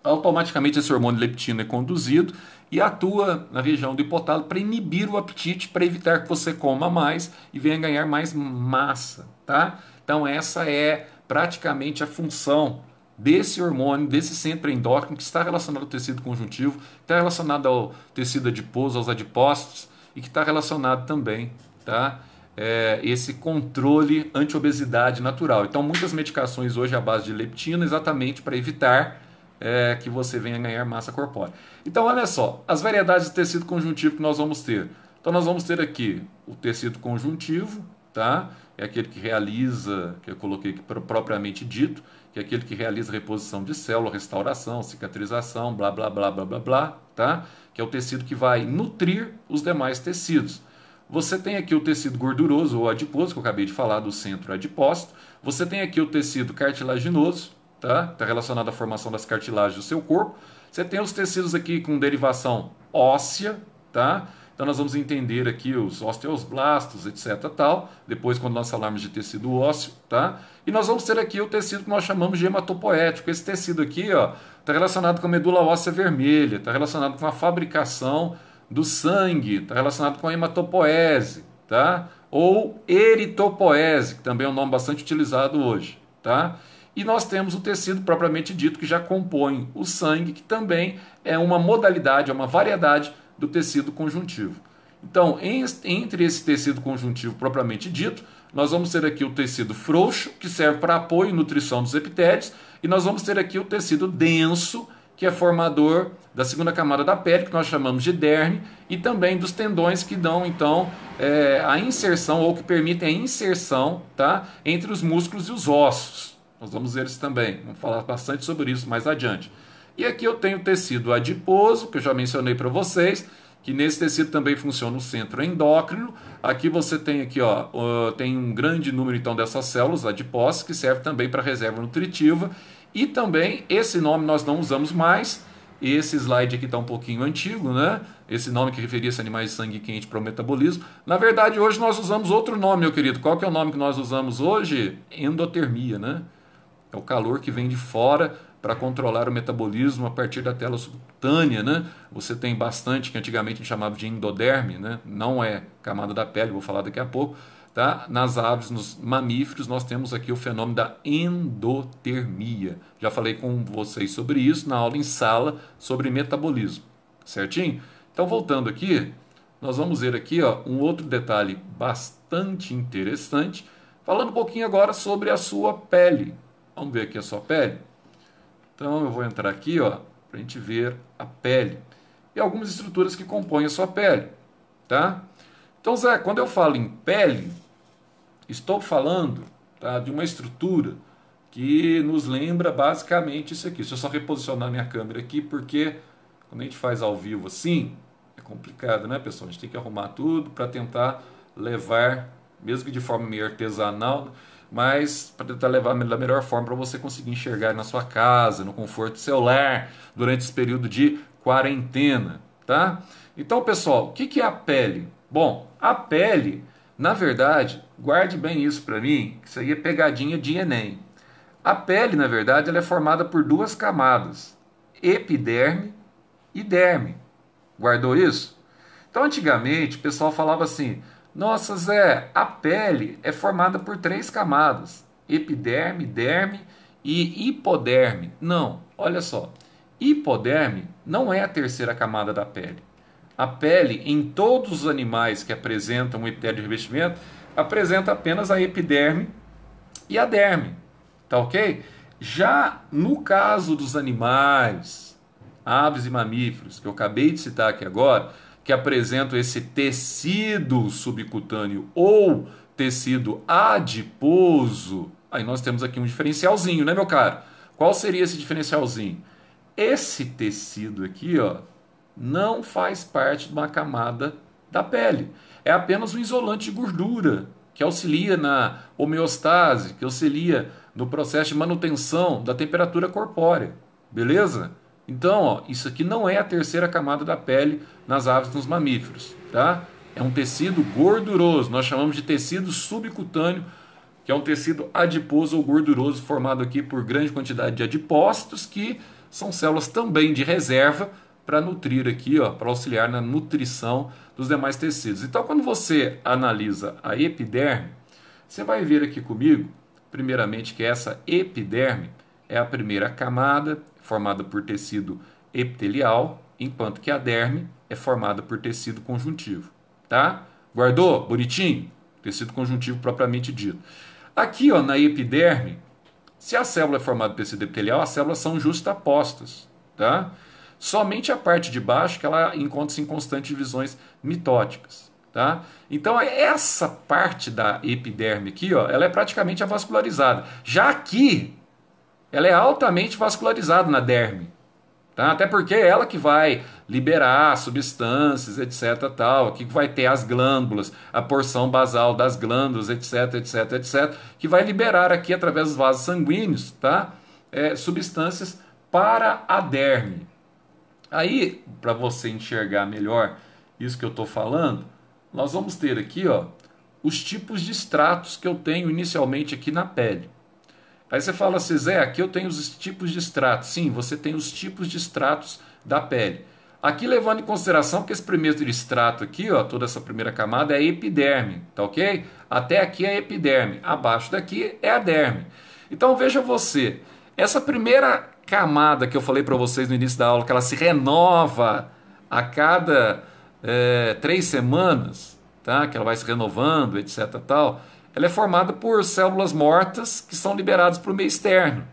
automaticamente esse hormônio leptina é conduzido e atua na região do hipotálamo para inibir o apetite, para evitar que você coma mais e venha ganhar mais massa, tá? Então essa é praticamente a função desse hormônio, desse centro endócrino que está relacionado ao tecido conjuntivo, que está relacionado ao tecido adiposo, aos adipócitos e que está relacionado também, tá? É, esse controle anti-obesidade natural. Então muitas medicações hoje à base de leptina exatamente para evitar é, que você venha ganhar massa corpórea. Então, olha só, as variedades de tecido conjuntivo que nós vamos ter. Então, nós vamos ter aqui o tecido conjuntivo, tá? É aquele que realiza, que eu coloquei aqui propriamente dito, que é aquele que realiza reposição de célula, restauração, cicatrização, blá, blá, blá, blá, blá, blá, tá? Que é o tecido que vai nutrir os demais tecidos. Você tem aqui o tecido gorduroso ou adiposo, que eu acabei de falar do centro adipócito. Você tem aqui o tecido cartilaginoso, tá? Está relacionado à formação das cartilagens do seu corpo. Você tem os tecidos aqui com derivação óssea, tá? Então nós vamos entender aqui os osteoblastos, etc, tal, depois quando nós falarmos de tecido ósseo, tá? E nós vamos ter aqui o tecido que nós chamamos de hematopoético. Esse tecido aqui, ó, está relacionado com a medula óssea vermelha, está relacionado com a fabricação do sangue, está relacionado com a hematopoese, tá? Ou eritopoese, que também é um nome bastante utilizado hoje, tá? E nós temos o tecido propriamente dito, que já compõe o sangue, que também é uma modalidade, é uma variedade do tecido conjuntivo. Então, entre esse tecido conjuntivo propriamente dito, nós vamos ter aqui o tecido frouxo, que serve para apoio e nutrição dos epitélios, e nós vamos ter aqui o tecido denso, que é formador da segunda camada da pele, que nós chamamos de derme, e também dos tendões que dão, então, é, a inserção, ou que permitem a inserção, tá, entre os músculos e os ossos. Nós vamos ver eles também. Vamos falar bastante sobre isso mais adiante. E aqui eu tenho tecido adiposo, que eu já mencionei para vocês, que nesse tecido também funciona o centro endócrino. Aqui você tem aqui, ó, tem um grande número então dessas células adiposas que serve também para reserva nutritiva. E também esse nome nós não usamos mais. Esse slide aqui está um pouquinho antigo, né? Esse nome que referia-se a animais de sangue quente para o metabolismo. Na verdade, hoje nós usamos outro nome, meu querido. Qual que é o nome que nós usamos hoje? Endotermia, né? É o calor que vem de fora para controlar o metabolismo a partir da tela subcutânea, né? Você tem bastante que antigamente a gente chamava de endoderme, né? Não é camada da pele, vou falar daqui a pouco, tá? Nas aves, nos mamíferos, nós temos aqui o fenômeno da endotermia. Já falei com vocês sobre isso na aula em sala sobre metabolismo, certinho? Então voltando aqui, nós vamos ver aqui ó, um outro detalhe bastante interessante, falando um pouquinho agora sobre a sua pele, Vamos ver aqui a sua pele? Então eu vou entrar aqui ó, para a gente ver a pele e algumas estruturas que compõem a sua pele. Tá? Então, Zé, quando eu falo em pele, estou falando tá, de uma estrutura que nos lembra basicamente isso aqui. Deixa eu só reposicionar minha câmera aqui, porque quando a gente faz ao vivo assim, é complicado, né, pessoal? A gente tem que arrumar tudo para tentar levar, mesmo que de forma meio artesanal, mas para tentar levar da melhor forma para você conseguir enxergar na sua casa, no conforto do seu lar, durante esse período de quarentena, tá? Então, pessoal, o que, é a pele? Bom, a pele, na verdade, guarde bem isso para mim, que isso aí é pegadinha de Enem. A pele, na verdade, ela é formada por duas camadas, epiderme e derme. Guardou isso? Então, antigamente, o pessoal falava assim, nossa, Zé, a pele é formada por três camadas: epiderme, derme e hipoderme. Não, olha só. Hipoderme não é a terceira camada da pele. A pele, em todos os animais que apresentam um epitélio de revestimento, apresenta apenas a epiderme e a derme. Tá ok? Já no caso dos animais, aves e mamíferos, que eu acabei de citar aqui agora, que apresentam esse tecido subcutâneo ou tecido adiposo, aí nós temos aqui um diferencialzinho, né, meu caro? Qual seria esse diferencialzinho? Esse tecido aqui, ó, não faz parte de uma camada da pele. É apenas um isolante de gordura que auxilia na homeostase, que auxilia no processo de manutenção da temperatura corpórea. Beleza? Então, ó, isso aqui não é a terceira camada da pele nas aves e nos mamíferos, tá? É um tecido gorduroso, nós chamamos de tecido subcutâneo, que é um tecido adiposo ou gorduroso formado aqui por grande quantidade de adipócitos, que são células também de reserva para nutrir aqui, ó, para auxiliar na nutrição dos demais tecidos. Então, quando você analisa a epiderme, você vai ver aqui comigo, primeiramente, que essa epiderme é a primeira camada formada por tecido epitelial, enquanto que a derme é formada por tecido conjuntivo, tá? Guardou? Bonitinho? Tecido conjuntivo propriamente dito. Aqui, ó, na epiderme, se a célula é formada por tecido epitelial, as células são justapostas, tá? Somente a parte de baixo que ela encontra-se em constantes divisões mitóticas, tá? Então essa parte da epiderme aqui, ó, ela é praticamente avascularizada. Já aqui ela é altamente vascularizada na derme. Tá? Até porque é ela que vai liberar substâncias, etc. tal, que vai ter as glândulas, a porção basal das glândulas, etc, etc, etc, que vai liberar aqui através dos vasos sanguíneos, tá? É, substâncias para a derme. Aí, para você enxergar melhor isso que eu estou falando, nós vamos ter aqui, ó, os tipos de extratos que eu tenho inicialmente aqui na pele. Aí você fala assim, Zé, aqui eu tenho os tipos de estratos. Sim, você tem os tipos de estratos da pele. Aqui levando em consideração que esse primeiro extrato aqui, ó, toda essa primeira camada é epiderme, tá ok? Até aqui é epiderme, abaixo daqui é a derme. Então veja você, essa primeira camada que eu falei para vocês no início da aula, que ela se renova a cada é, três semanas, tá? Que ela vai se renovando, etc. Tal ela é formada por células mortas que são liberadas para o meio externo.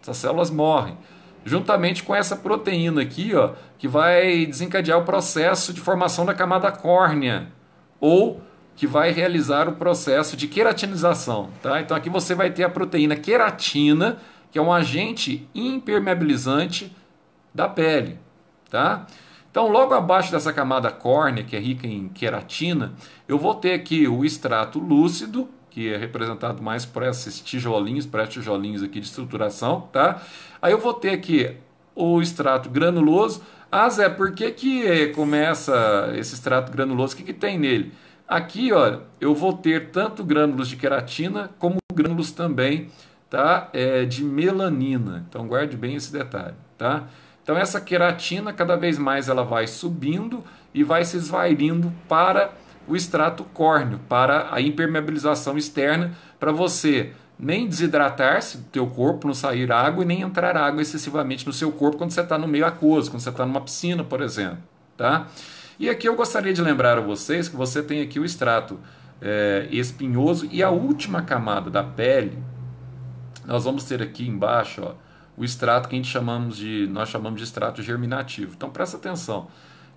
Essas células morrem. Juntamente com essa proteína aqui, ó, que vai desencadear o processo de formação da camada córnea, ou que vai realizar o processo de queratinização. Tá? Então aqui você vai ter a proteína queratina, que é um agente impermeabilizante da pele. Tá? Então, logo abaixo dessa camada córnea, que é rica em queratina, eu vou ter aqui o extrato lúcido que é representado mais por esses tijolinhos, para tijolinhos aqui de estruturação, tá? Aí eu vou ter aqui o extrato granuloso. Ah, Zé, por que, que eh, começa esse extrato granuloso? O que, que tem nele? Aqui, olha, eu vou ter tanto grânulos de queratina como grânulos também tá? é, de melanina. Então guarde bem esse detalhe, tá? Então essa queratina cada vez mais ela vai subindo e vai se esvairindo para o extrato córneo para a impermeabilização externa, para você nem desidratar-se do teu corpo, não sair água e nem entrar água excessivamente no seu corpo quando você está no meio aquoso, quando você está numa piscina, por exemplo, tá? E aqui eu gostaria de lembrar a vocês que você tem aqui o extrato é, espinhoso e a última camada da pele, nós vamos ter aqui embaixo, ó, o extrato que a gente chamamos de, nós chamamos de extrato germinativo. Então presta atenção.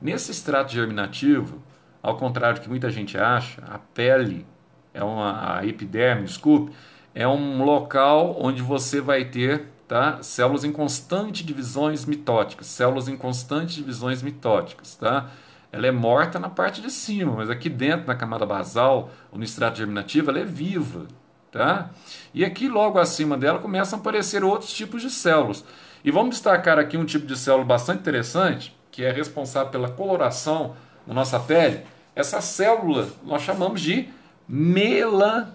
Nesse extrato germinativo, ao contrário do que muita gente acha, a pele é uma a epiderme, desculpe, é um local onde você vai ter tá? células em constante divisões mitóticas, células em constante divisões mitóticas, tá? Ela é morta na parte de cima, mas aqui dentro, na camada basal, ou no extrato germinativo, ela é viva, tá? E aqui logo acima dela começam a aparecer outros tipos de células. E vamos destacar aqui um tipo de célula bastante interessante, que é responsável pela coloração na nossa pele, essa célula nós chamamos de melanócitos.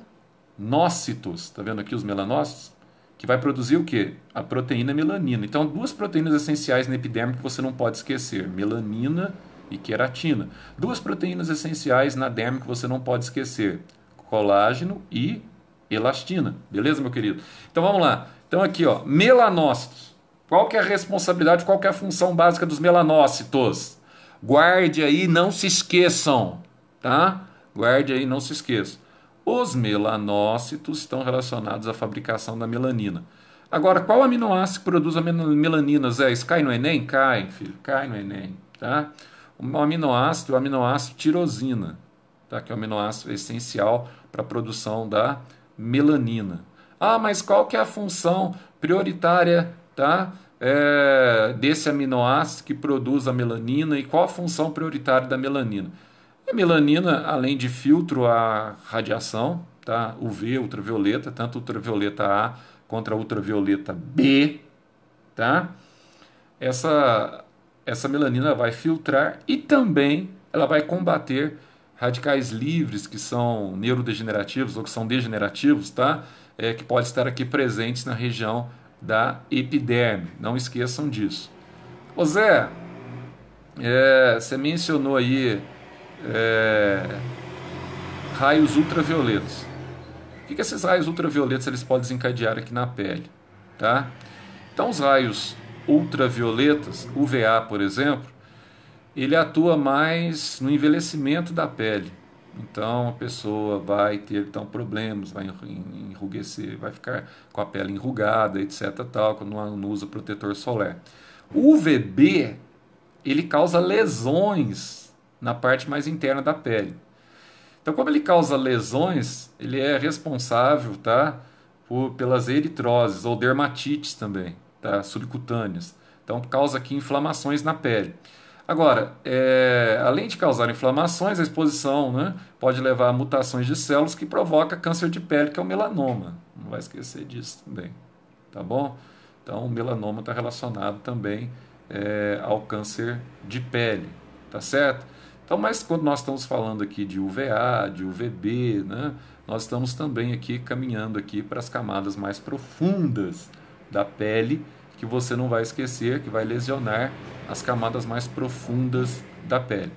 Está vendo aqui os melanócitos? Que vai produzir o quê? A proteína melanina. Então, duas proteínas essenciais na epiderme que você não pode esquecer: melanina e queratina. Duas proteínas essenciais na derme que você não pode esquecer: colágeno e elastina. Beleza, meu querido? Então vamos lá. Então aqui, ó, melanócitos. Qual que é a responsabilidade, qual que é a função básica dos melanócitos? Guarde aí, não se esqueçam, tá? Guarde aí, não se esqueçam. Os melanócitos estão relacionados à fabricação da melanina. Agora, qual aminoácido que produz a melanina, Zé? Isso cai no Enem? Cai, filho, cai no Enem, tá? O aminoácido, o aminoácido tirosina, tá? que é o aminoácido essencial para a produção da melanina. Ah, mas qual que é a função prioritária, tá? é, desse aminoácido que produz a melanina e qual a função prioritária da melanina. A melanina, além de filtro a radiação, tá? UV, ultravioleta, tanto ultravioleta A contra ultravioleta B, tá? Essa essa melanina vai filtrar e também ela vai combater radicais livres que são neurodegenerativos ou que são degenerativos, tá? É, que pode estar aqui presentes na região da epiderme. Não esqueçam disso. Ô Zé, é, você mencionou aí é, raios ultravioletos. O que, que esses raios ultravioletos eles podem desencadear aqui na pele? Tá? Então, os raios ultravioletas, UVA, por exemplo, ele atua mais no envelhecimento da pele. Então a pessoa vai ter então problemas, vai enrugecer vai ficar com a pele enrugada, etc. Tal, quando não usa protetor solar. O UVB ele causa lesões na parte mais interna da pele. Então, como ele causa lesões, ele é responsável, tá, por, pelas eritroses ou dermatites também, tá, subcutâneas. Então, causa aqui inflamações na pele. Agora, é, além de causar inflamações, a exposição né, pode levar a mutações de células que provoca câncer de pele, que é o melanoma. Não vai esquecer disso também, tá bom? Então, o melanoma está relacionado também é, ao câncer de pele, tá certo? Então, mas quando nós estamos falando aqui de UVA, de UVB, né, nós estamos também aqui caminhando aqui para as camadas mais profundas da pele, que você não vai esquecer, que vai lesionar as camadas mais profundas da pele.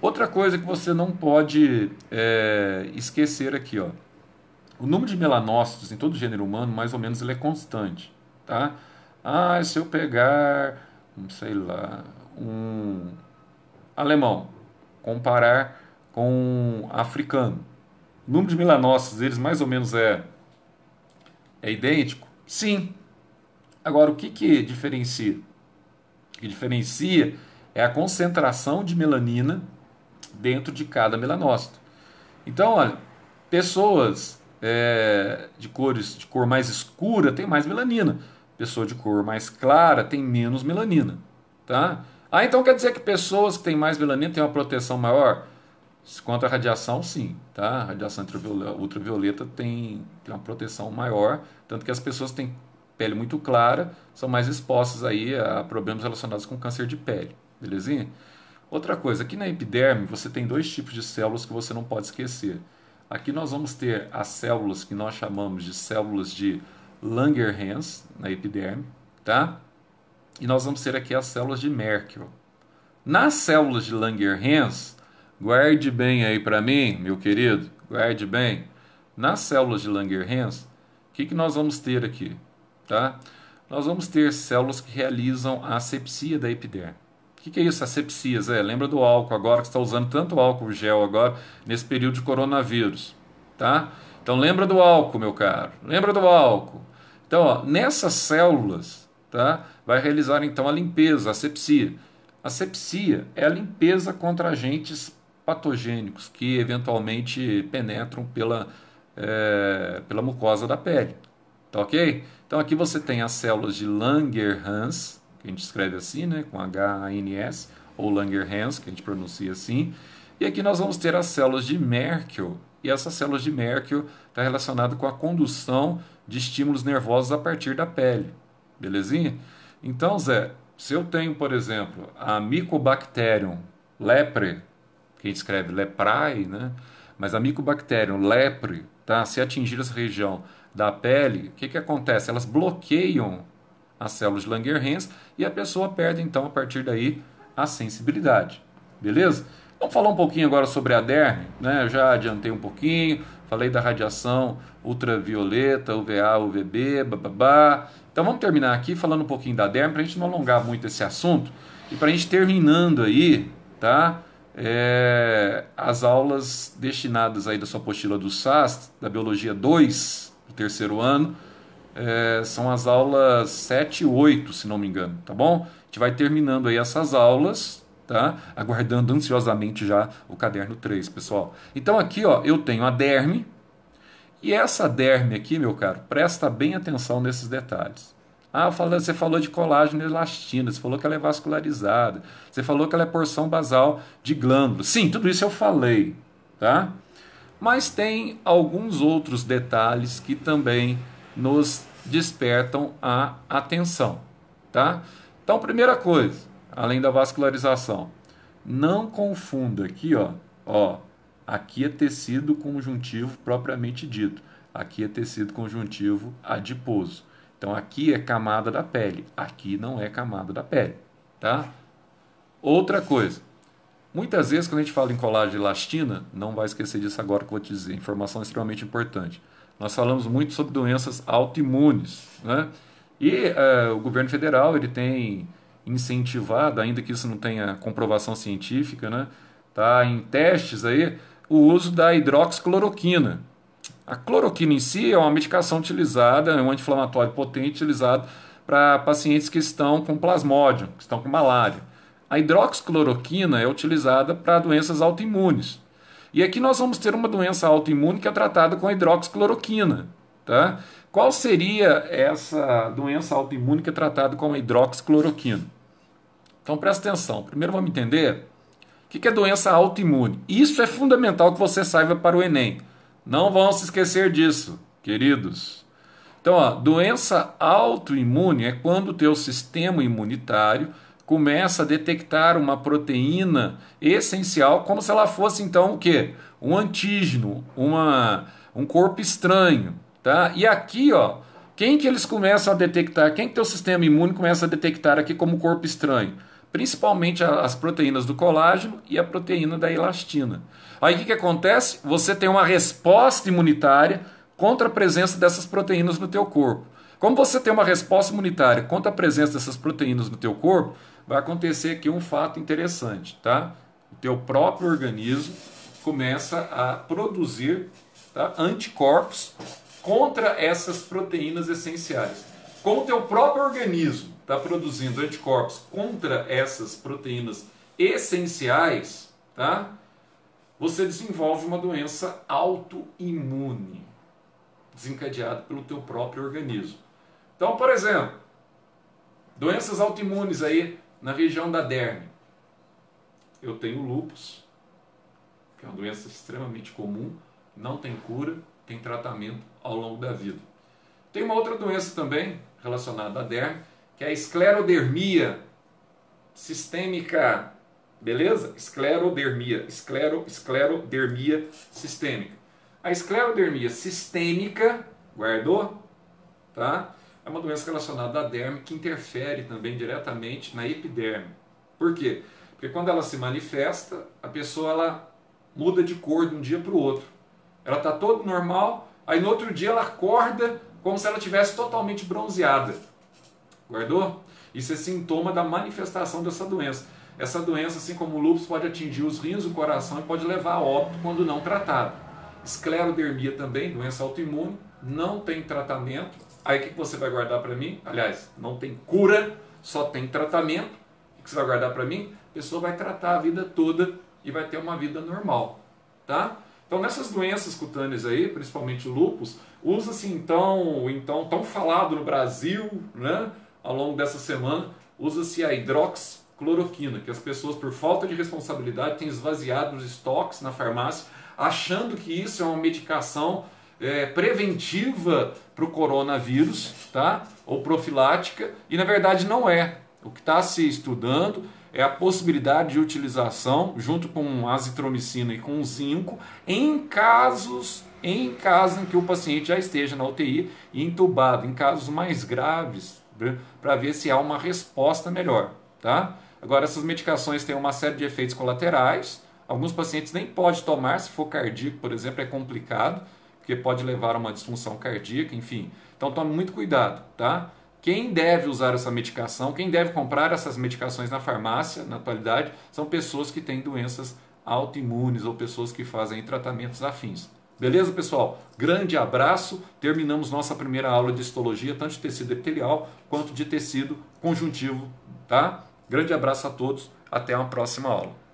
Outra coisa que você não pode é, esquecer aqui, ó. O número de melanócitos em todo gênero humano, mais ou menos, ele é constante, tá? Ah, se eu pegar, não sei lá, um alemão, comparar com um africano, o número de melanócitos deles mais ou menos é, é idêntico? Sim, Agora, o que, que diferencia? O que diferencia é a concentração de melanina dentro de cada melanócito. Então, olha, pessoas é, de cores de cor mais escura têm mais melanina, pessoa de cor mais clara tem menos melanina, tá? Ah, então quer dizer que pessoas que têm mais melanina têm uma proteção maior? contra a radiação, sim, tá? A radiação ultravioleta, ultravioleta tem, tem uma proteção maior, tanto que as pessoas têm pele muito clara são mais expostas aí a problemas relacionados com câncer de pele, belezinha? Outra coisa, aqui na epiderme você tem dois tipos de células que você não pode esquecer. Aqui nós vamos ter as células que nós chamamos de células de Langerhans na epiderme, tá? E nós vamos ter aqui as células de Merkel. Nas células de Langerhans, guarde bem aí para mim, meu querido, guarde bem. Nas células de Langerhans, o que, que nós vamos ter aqui? tá? nós vamos ter células que realizam a asepsia da epiderme. O que, que, é isso, asepsia, Zé? Lembra do álcool agora, que está usando tanto álcool gel agora, nesse período de coronavírus, tá? Então lembra do álcool, meu caro, lembra do álcool. Então, ó, nessas células, tá? Vai realizar então a limpeza, a asepsia. Asepsia é a limpeza contra agentes patogênicos que eventualmente penetram pela, é, pela mucosa da pele. Tá ok? Então aqui você tem as células de Langerhans, que a gente escreve assim, né? Com H-A-N-S, ou Langerhans, que a gente pronuncia assim. E aqui nós vamos ter as células de Merkel. E essas células de Merkel está relacionada com a condução de estímulos nervosos a partir da pele. Belezinha? Então, Zé, se eu tenho, por exemplo, a Mycobacterium lepre, que a gente escreve leprae, né? Mas a Mycobacterium lepre, tá? Se atingir essa região da pele, o que, que acontece? Elas bloqueiam as células de Langerhans e a pessoa perde, então, a partir daí, a sensibilidade. Beleza? Vamos falar um pouquinho agora sobre a derme, né? Eu já adiantei um pouquinho, falei da radiação ultravioleta, UVA, UVB, bababá. Então vamos terminar aqui falando um pouquinho da derme para a gente não alongar muito esse assunto e para a gente terminando aí, tá? É, as aulas destinadas aí da sua apostila do SAS, da Biologia 2, terceiro ano. É, são as aulas 7 e 8, se não me engano, tá bom? A gente vai terminando aí essas aulas, tá? Aguardando ansiosamente já o caderno 3, pessoal. Então aqui, ó, eu tenho a derme. E essa derme aqui, meu caro, presta bem atenção nesses detalhes. Ah, você falou de colágeno e elastina, você falou que ela é vascularizada, você falou que ela é porção basal de glândula. Sim, tudo isso eu falei, tá? Mas tem alguns outros detalhes que também nos despertam a atenção, tá? Então, primeira coisa, além da vascularização, não confunda aqui, ó, ó, aqui é tecido conjuntivo propriamente dito, aqui é tecido conjuntivo adiposo. Então, aqui é camada da pele, aqui não é camada da pele, tá? Outra coisa, Muitas vezes, quando a gente fala em colagem e elastina, não vai esquecer disso agora que eu vou te dizer, informação é extremamente importante. Nós falamos muito sobre doenças autoimunes, né? E uh, o governo federal ele tem incentivado, ainda que isso não tenha comprovação científica, né? Tá em testes aí o uso da hidroxicloroquina. A cloroquina em si é uma medicação utilizada, é um anti-inflamatório potente utilizado para pacientes que estão com plasmódio, que estão com malária. A hidroxicloroquina é utilizada para doenças autoimunes. E aqui nós vamos ter uma doença autoimune que é tratada com a hidroxicloroquina. Tá? Qual seria essa doença autoimune que é tratada com a hidroxicloroquina? Então presta atenção. Primeiro vamos entender o que é doença autoimune. Isso é fundamental que você saiba para o Enem. Não vão se esquecer disso, queridos. Então, ó, doença autoimune é quando o teu sistema imunitário começa a detectar uma proteína essencial como se ela fosse então o quê? Um antígeno, uma, um corpo estranho, tá? E aqui, ó, quem que eles começam a detectar? Quem que teu sistema imune começa a detectar aqui como corpo estranho? Principalmente as proteínas do colágeno e a proteína da elastina. Aí o que, que acontece? Você tem uma resposta imunitária contra a presença dessas proteínas no teu corpo. Como você tem uma resposta imunitária contra a presença dessas proteínas no teu corpo, vai acontecer aqui um fato interessante, tá? O teu próprio organismo começa a produzir tá? anticorpos contra essas proteínas essenciais. Como o teu próprio organismo está produzindo anticorpos contra essas proteínas essenciais, tá? Você desenvolve uma doença autoimune desencadeada pelo teu próprio organismo. Então, por exemplo, doenças autoimunes aí, na região da derme. Eu tenho lupus, que é uma doença extremamente comum, não tem cura, tem tratamento ao longo da vida. Tem uma outra doença também relacionada à derme, que é a esclerodermia sistêmica. Beleza? Esclerodermia, esclero, esclerodermia sistêmica. A esclerodermia sistêmica, guardou? Tá? é uma doença relacionada à derme que interfere também diretamente na epiderme. Por quê? Porque quando ela se manifesta, a pessoa ela muda de cor de um dia para o outro. Ela está toda normal, aí no outro dia ela acorda como se ela tivesse totalmente bronzeada. Guardou? Isso é sintoma da manifestação dessa doença. Essa doença, assim como o lúpus, pode atingir os rins, o coração e pode levar a óbito quando não tratado. Esclerodermia também, doença autoimune, não tem tratamento, Aí o que você vai guardar para mim? Aliás, não tem cura, só tem tratamento. O que você vai guardar para mim? A pessoa vai tratar a vida toda e vai ter uma vida normal, tá? Então nessas doenças cutâneas aí, principalmente o lúpus, usa-se então, então tão falado no Brasil, né? Ao longo dessa semana, usa-se a hidroxicloroquina, que as pessoas por falta de responsabilidade têm esvaziado os estoques na farmácia, achando que isso é uma medicação é, preventiva para o coronavírus, tá? Ou profilática, e na verdade não é. O que está se estudando é a possibilidade de utilização junto com azitromicina e com zinco em casos em casos em que o paciente já esteja na UTI e entubado, em casos mais graves, né? para ver se há uma resposta melhor, tá? Agora essas medicações têm uma série de efeitos colaterais. Alguns pacientes nem podem tomar, se for cardíaco, por exemplo, é complicado porque pode levar a uma disfunção cardíaca, enfim. Então tome muito cuidado, tá? Quem deve usar essa medicação, quem deve comprar essas medicações na farmácia, na atualidade, são pessoas que têm doenças autoimunes ou pessoas que fazem tratamentos afins. Beleza, pessoal? Grande abraço. Terminamos nossa primeira aula de histologia, tanto de tecido epitelial quanto de tecido conjuntivo, tá? Grande abraço a todos. Até uma próxima aula.